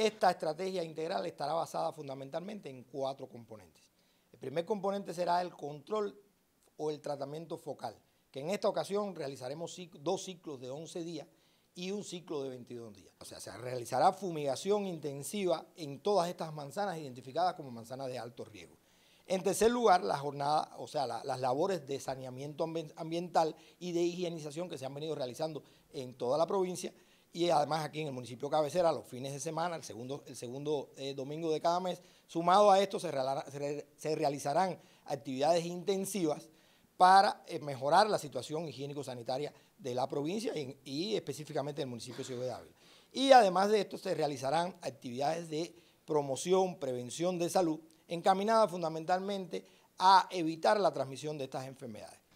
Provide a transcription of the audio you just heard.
Esta estrategia integral estará basada fundamentalmente en cuatro componentes. El primer componente será el control o el tratamiento focal, que en esta ocasión realizaremos dos ciclos de 11 días y un ciclo de 22 días. O sea, se realizará fumigación intensiva en todas estas manzanas identificadas como manzanas de alto riesgo. En tercer lugar, la jornada, o sea, las labores de saneamiento ambiental y de higienización que se han venido realizando en toda la provincia, y además aquí en el municipio cabecera los fines de semana, el segundo, el segundo eh, domingo de cada mes. Sumado a esto se, realizarán actividades intensivas para eh, mejorar la situación higiénico-sanitaria de la provincia y, específicamente del municipio de Ciudad de Ávila. Y además de esto se realizarán actividades de promoción, prevención de salud, encaminadas fundamentalmente a evitar la transmisión de estas enfermedades.